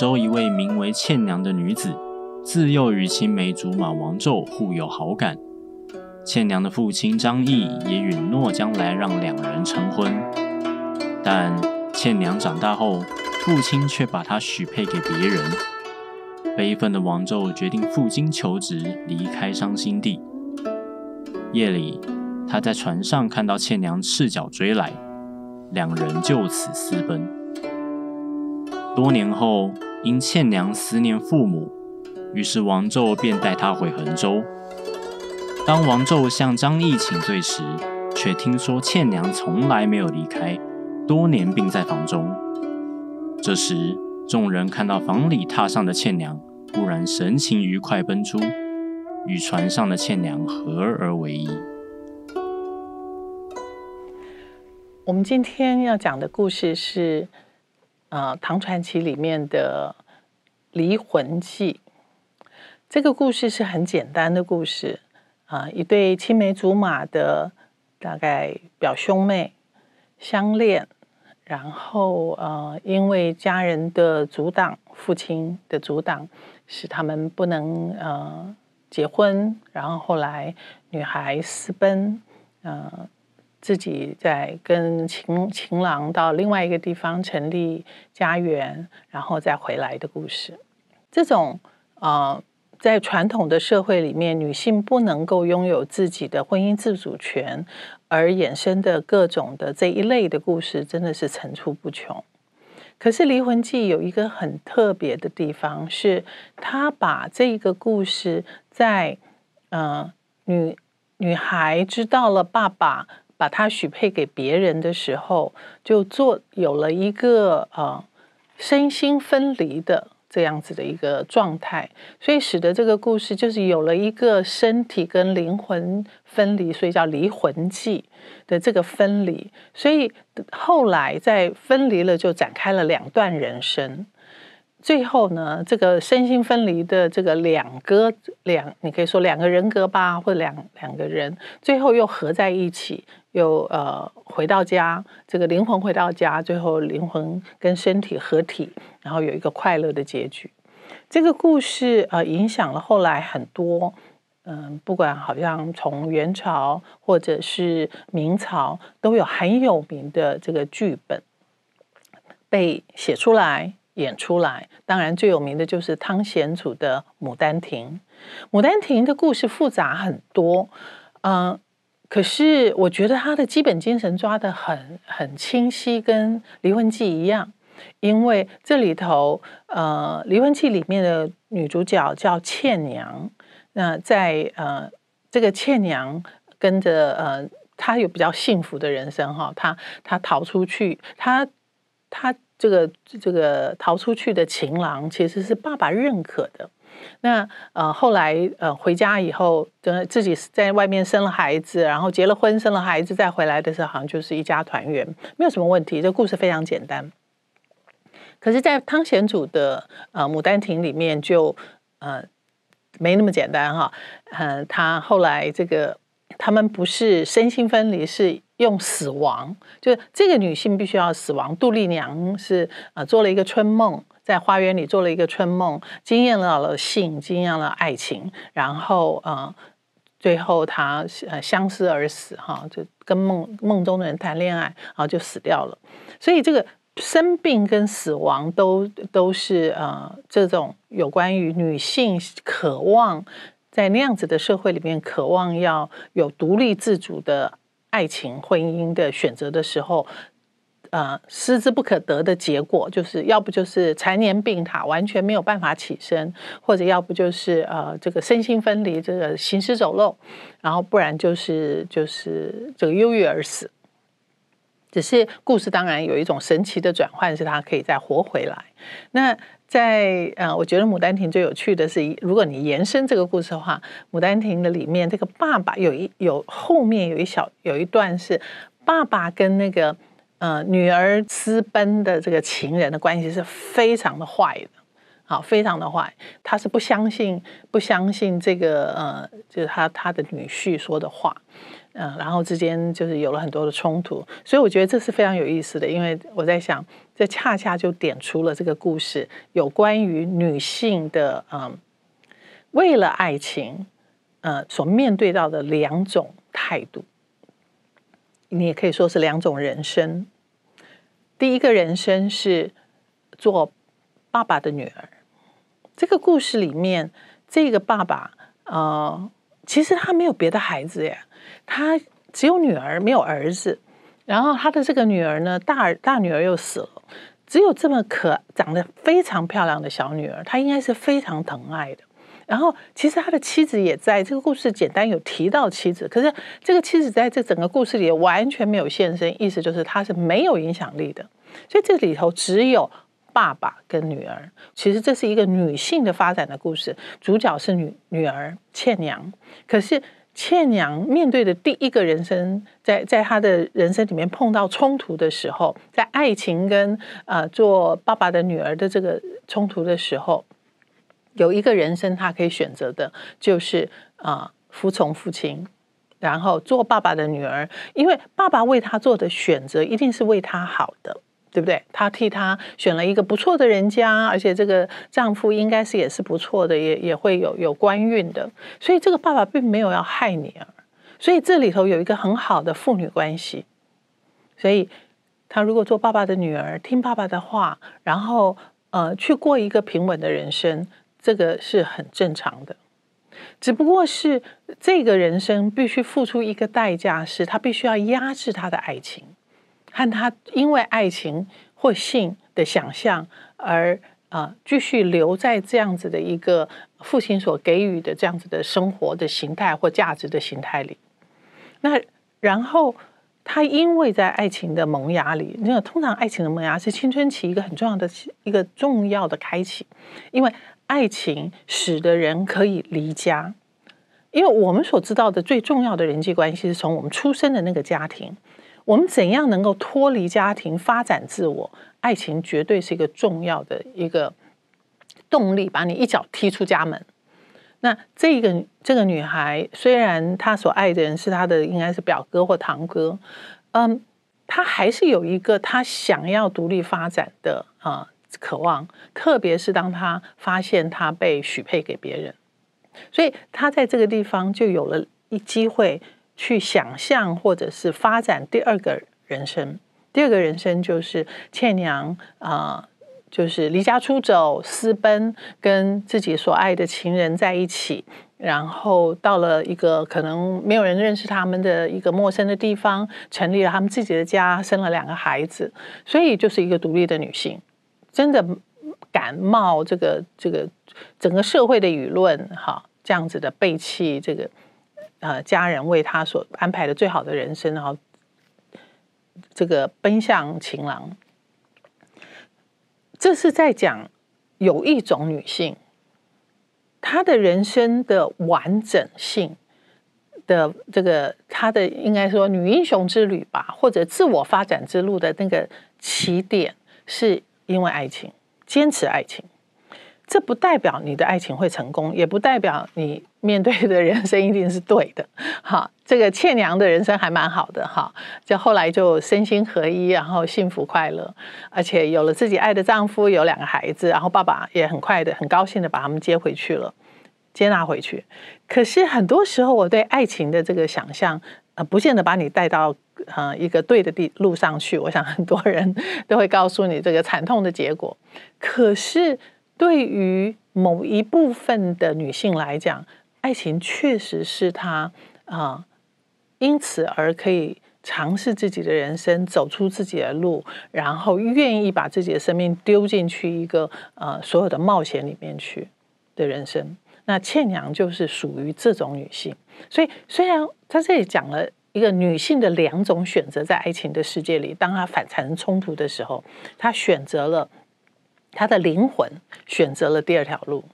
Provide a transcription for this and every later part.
州一位名为倩娘的女子，自幼与青梅竹马王宙互有好感。倩娘的父亲张毅也允诺将来让两人成婚，但倩娘长大后，父亲却把她许配给别人。悲愤的王宙决定赴京求职，离开伤心地。夜里，他在船上看到倩娘赤脚追来，两人就此私奔。多年后。因倩娘思念父母，于是王宙便带她回衡州。当王宙向张毅请罪时，却听说倩娘从来没有离开，多年并在房中。这时，众人看到房里榻上的倩娘，忽然神情愉快，奔出，与船上的倩娘合而为一。我们今天要讲的故事是。啊，《唐传奇》里面的《离魂记》这个故事是很简单的故事啊，一对青梅竹马的大概表兄妹相恋，然后呃，因为家人的阻挡，父亲的阻挡，使他们不能呃结婚，然后后来女孩私奔，啊。自己在跟情情郎到另外一个地方成立家园，然后再回来的故事。这种啊，在传统的社会里面，女性不能够拥有自己的婚姻自主权，而衍生的各种的这一类的故事，真的是层出不穷。可是《离魂记》有一个很特别的地方，是他把这个故事在嗯女女孩知道了爸爸。把他许配给别人的时候，就做有了一个呃身心分离的这样子的一个状态，所以使得这个故事就是有了一个身体跟灵魂分离，所以叫离魂记的这个分离。所以后来在分离了，就展开了两段人生。最后呢，这个身心分离的这个两个两，你可以说两个人格吧，或两两个人，最后又合在一起，又呃回到家，这个灵魂回到家，最后灵魂跟身体合体，然后有一个快乐的结局。这个故事呃影响了后来很多，嗯，不管好像从元朝或者是明朝，都有很有名的这个剧本被写出来。演出来，当然最有名的就是汤显祖的《牡丹亭》。《牡丹亭》的故事复杂很多，嗯，可是我觉得他的基本精神抓得很很清晰，跟《离婚记》一样，因为这里头，呃，《离婚记》里面的女主角叫倩娘，那在呃，这个倩娘跟着呃，她有比较幸福的人生哈，她她逃出去，她她。这个这个逃出去的情郎其实是爸爸认可的，那呃后来呃回家以后，等自己在外面生了孩子，然后结了婚生了孩子，再回来的时候好像就是一家团圆，没有什么问题。这故事非常简单，可是，在汤显祖的呃《牡丹亭》里面就呃没那么简单哈，呃他后来这个他们不是身心分离，是。用死亡，就是这个女性必须要死亡。杜丽娘是啊，做了一个春梦，在花园里做了一个春梦，惊艳了了性，惊艳了爱情，然后啊，最后她相思而死，哈，就跟梦梦中的人谈恋爱，然后就死掉了。所以这个生病跟死亡都都是呃，这种有关于女性渴望在那样子的社会里面，渴望要有独立自主的。爱情婚姻的选择的时候，呃，失之不可得的结果，就是要不就是残年病榻，完全没有办法起身，或者要不就是呃，这个身心分离，这个行尸走肉，然后不然就是就是这个忧郁而死。只是故事当然有一种神奇的转换，是他可以再活回来。那。在呃，我觉得《牡丹亭》最有趣的是，如果你延伸这个故事的话，《牡丹亭》的里面这个爸爸有一有后面有一小有一段是爸爸跟那个呃女儿私奔的这个情人的关系是非常的坏的，好非常的坏，他是不相信不相信这个呃就是他他的女婿说的话，嗯，然后之间就是有了很多的冲突，所以我觉得这是非常有意思的，因为我在想。这恰恰就点出了这个故事有关于女性的，嗯，为了爱情，呃，所面对到的两种态度，你也可以说是两种人生。第一个人生是做爸爸的女儿。这个故事里面，这个爸爸，呃，其实他没有别的孩子耶，他只有女儿，没有儿子。然后他的这个女儿呢，大大女儿又死了。只有这么可长得非常漂亮的小女儿，她应该是非常疼爱的。然后，其实他的妻子也在这个故事简单有提到妻子，可是这个妻子在这整个故事里完全没有现身，意思就是她是没有影响力的。所以这里头只有爸爸跟女儿。其实这是一个女性的发展的故事，主角是女女儿倩娘，可是。倩娘面对的第一个人生，在在她的人生里面碰到冲突的时候，在爱情跟啊做爸爸的女儿的这个冲突的时候，有一个人生她可以选择的，就是啊服从父亲，然后做爸爸的女儿，因为爸爸为她做的选择一定是为她好的。对不对？他替她选了一个不错的人家，而且这个丈夫应该是也是不错的，也也会有有官运的。所以这个爸爸并没有要害女儿，所以这里头有一个很好的父女关系。所以，他如果做爸爸的女儿，听爸爸的话，然后呃去过一个平稳的人生，这个是很正常的。只不过是这个人生必须付出一个代价，是他必须要压制他的爱情。和他因为爱情或性的想象而啊继续留在这样子的一个父亲所给予的这样子的生活的形态或价值的形态里。那然后他因为在爱情的萌芽里，那个通常爱情的萌芽是青春期一个很重要的一个重要的开启，因为爱情使得人可以离家，因为我们所知道的最重要的人际关系是从我们出生的那个家庭。我们怎样能够脱离家庭发展自我？爱情绝对是一个重要的一个动力，把你一脚踢出家门。那这个这个女孩，虽然她所爱的人是她的，应该是表哥或堂哥，嗯，她还是有一个她想要独立发展的啊渴望。特别是当她发现她被许配给别人，所以她在这个地方就有了一机会。去想象或者是发展第二个人生，第二个人生就是倩娘啊，就是离家出走、私奔，跟自己所爱的情人在一起，然后到了一个可能没有人认识他们的一个陌生的地方，成立了他们自己的家，生了两个孩子，所以就是一个独立的女性，真的敢冒这个这个整个社会的舆论，哈，这样子的背弃这个。呃，家人为他所安排的最好的人生，然后这个奔向情郎，这是在讲有一种女性，她的人生的完整性的这个她的应该说女英雄之旅吧，或者自我发展之路的那个起点，是因为爱情，坚持爱情。这不代表你的爱情会成功，也不代表你面对的人生一定是对的。哈，这个倩娘的人生还蛮好的哈，就后来就身心合一，然后幸福快乐，而且有了自己爱的丈夫，有两个孩子，然后爸爸也很快的、很高兴的把他们接回去了，接纳回去。可是很多时候，我对爱情的这个想象，啊，不见得把你带到呃一个对的地路上去。我想很多人 都会告诉你这个惨痛的结果。可是。对于某一部分的女性来讲，爱情确实是她啊，因此而可以尝试自己的人生，走出自己的路，然后愿意把自己的生命丢进去一个呃所有的冒险里面去的人生。那倩娘就是属于这种女性，所以虽然她这里讲了一个女性的两种选择，在爱情的世界里，当她反产生冲突的时候，她选择了。他的灵魂选择了第二条路，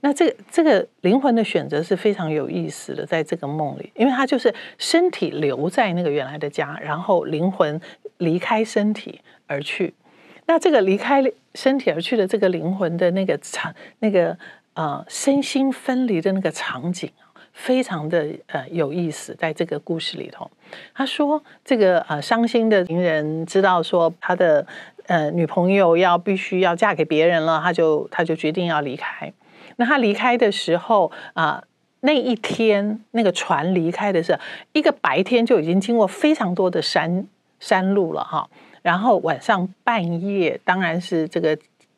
那这个这个灵魂的选择是非常有意思的，在这个梦里，因为他就是身体留在那个原来的家，然后灵魂离开身体而去。那这个离开身体而去的这个灵魂的那个场，那个呃身心分离的那个场景非常的呃有意思。在这个故事里头，他说这个呃伤心的情人知道说他的。呃，女朋友要必须要嫁给别人了，他就他就决定要离开。那他离开的时候啊，那一天那个船离开的时候，一个白天就已经经过非常多的山山路了哈。然后晚上半夜，当然是这个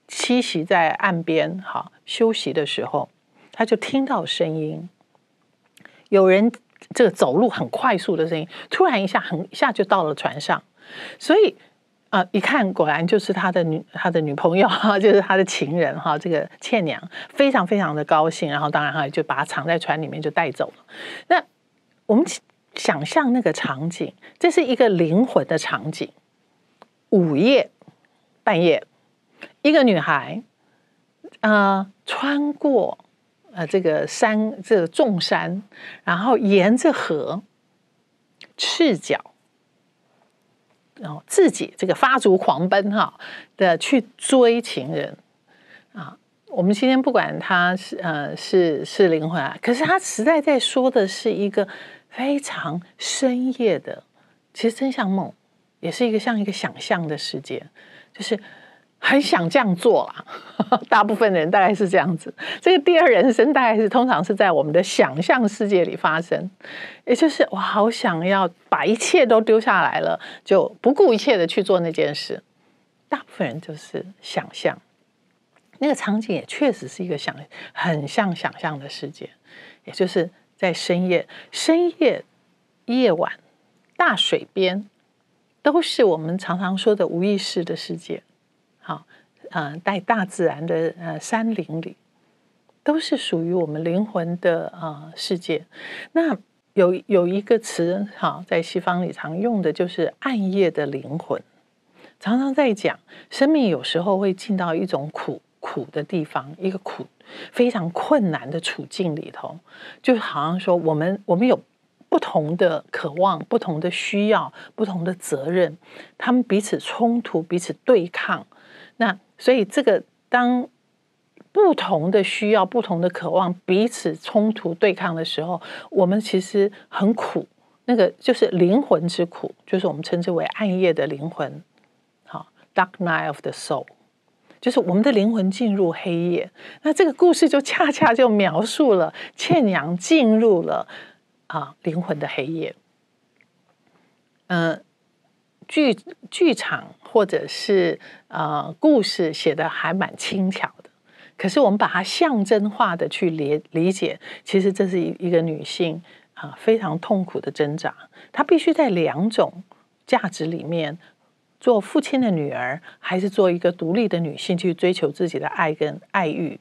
栖息在岸边哈休息的时候，他就听到声音，有人这个走路很快速的声音，突然一下很一下就到了船上，所以。啊！一看果然就是他的女，他的女朋友哈，就是他的情人哈。这个倩娘非常非常的高兴，然后当然哈就把她藏在船里面就带走了。那我们想象那个场景，这是一个灵魂的场景。午夜、半夜，一个女孩，啊，穿过啊这个山，这个重山，然后沿着河，赤脚。然后自己这个发足狂奔哈的去追情人啊，我们今天不管他是呃是是灵魂啊，可是他实在在说的是一个非常深夜的，其实真相梦也是一个像一个想象的世界，就是。很想这样做啦，大部分的人大概是这样子。这个第二人生大概是通常是在我们的想象世界里发生，也就是我好想要把一切都丢下来了，就不顾一切的去做那件事。大部分人就是想象，那个场景也确实是一个想很像想象的世界，也就是在深夜、深夜、夜晚、大水边，都是我们常常说的无意识的世界。好，呃，在大自然的呃山林里，都是属于我们灵魂的啊世界。那有有一个词哈，在西方里常用的就是“暗夜的灵魂”。常常在讲，生命有时候会进到一种苦苦的地方，一个苦非常困难的处境里头，就好像说，我们我们有不同的渴望、不同的需要、不同的责任，他们彼此冲突、彼此对抗。那所以，这个当不同的需要、不同的渴望彼此冲突对抗的时候，我们其实很苦。那个就是灵魂之苦，就是我们称之为暗夜的灵魂，好，dark night of the soul，就是我们的灵魂进入黑夜。那这个故事就恰恰就描述了倩娘进入了啊灵魂的黑夜，嗯。剧剧场或者是呃故事写的还蛮轻巧的，可是我们把它象征化的去理理解，其实这是一一个女性啊非常痛苦的挣扎，她必须在两种价值里面做父亲的女儿，还是做一个独立的女性去追求自己的爱跟爱欲，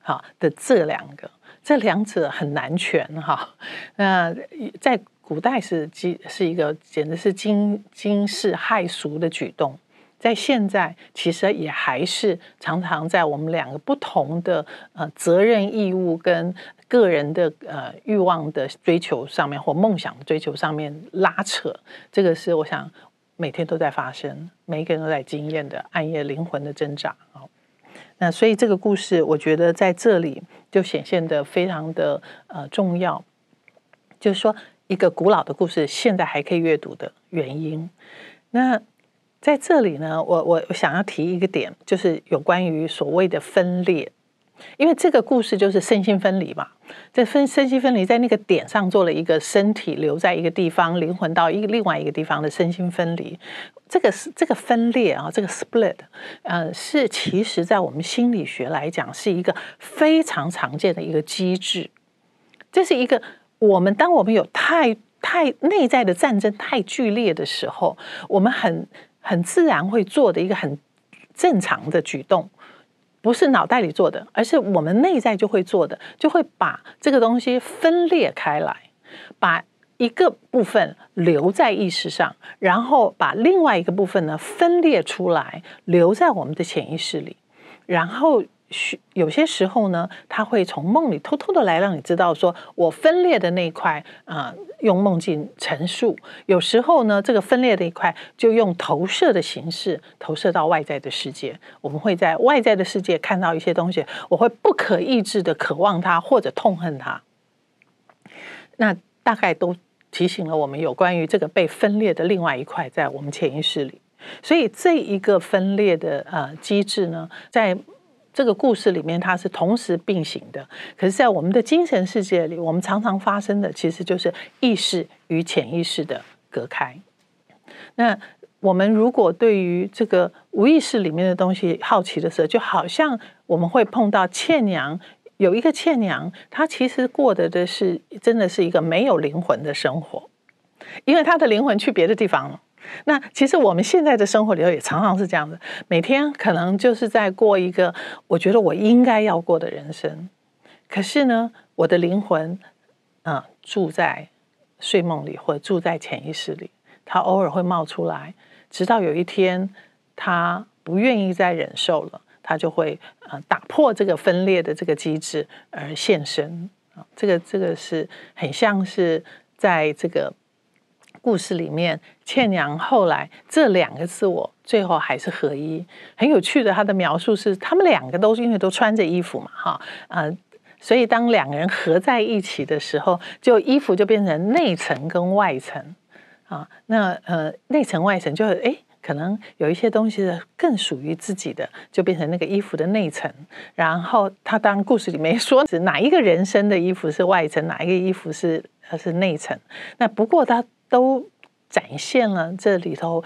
好，的这两个这两者很难全哈，那在。古代是基是一个简直是惊惊世骇俗的举动，在现在其实也还是常常在我们两个不同的呃责任义务跟个人的呃欲望的追求上面或梦想的追求上面拉扯，这个是我想每天都在发生，每一个人都在经验的暗夜灵魂的挣扎。好，那所以这个故事，我觉得在这里就显现的非常的呃重要，就是说。一个古老的故事，现在还可以阅读的原因。那在这里呢，我我想要提一个点，就是有关于所谓的分裂，因为这个故事就是身心分离嘛，在分身心分离，在那个点上做了一个身体留在一个地方，灵魂到一另外一个地方的身心分离。这个是这个分裂啊，这个 split，呃，是其实在我们心理学来讲是一个非常常见的一个机制。这是一个。我们当我们有太太内在的战争太剧烈的时候，我们很很自然会做的一个很正常的举动，不是脑袋里做的，而是我们内在就会做的，就会把这个东西分裂开来，把一个部分留在意识上，然后把另外一个部分呢分裂出来，留在我们的潜意识里，然后。有些时候呢，他会从梦里偷偷的来让你知道，说我分裂的那一块啊，用梦境陈述；有时候呢，这个分裂的一块就用投射的形式投射到外在的世界。我们会在外在的世界看到一些东西，我会不可抑制的渴望它或者痛恨它。那大概都提醒了我们有关于这个被分裂的另外一块在我们潜意识里。所以这一个分裂的呃机制呢，在这个故事里面，它是同时并行的。可是，在我们的精神世界里，我们常常发生的其实就是意识与潜意识的隔开。那我们如果对于这个无意识里面的东西好奇的时候，就好像我们会碰到倩娘，有一个倩娘，她其实过的的是真的是一个没有灵魂的生活，因为她的灵魂去别的地方了。那其实我们现在的生活里头也常常是这样的，每天可能就是在过一个我觉得我应该要过的人生，可是呢，我的灵魂啊住在睡梦里或者住在潜意识里，它偶尔会冒出来，直到有一天它不愿意再忍受了，它就会呃打破这个分裂的这个机制而现身啊，这个这个是很像是在这个。故事里面，倩娘后来这两个自我最后还是合一。很有趣的，她的描述是，他们两个都是因为都穿着衣服嘛，哈啊，所以当两个人合在一起的时候，就衣服就变成内层跟外层啊。那呃，内层外层就是哎，可能有一些东西更属于自己的，就变成那个衣服的内层。然后他当故事里面说哪一个人生的衣服是外层，哪一个衣服是是内层。那不过他。都展现了这里头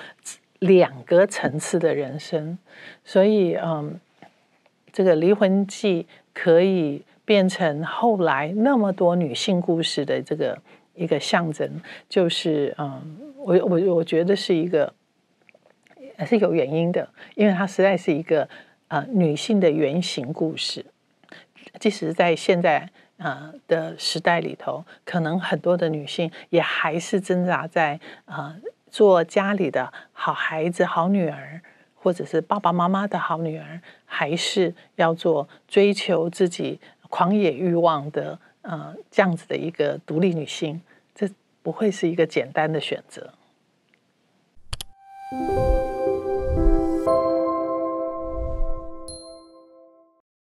两个层次的人生，所以嗯，这个《离婚记》可以变成后来那么多女性故事的这个一个象征，就是嗯，我我我觉得是一个是有原因的，因为它实在是一个啊女性的原型故事，即使在现在。呃的时代里头，可能很多的女性也还是挣扎在啊，做家里的好孩子、好女儿，或者是爸爸妈妈的好女儿，还是要做追求自己狂野欲望的呃这样子的一个独立女性。这不会是一个简单的选择。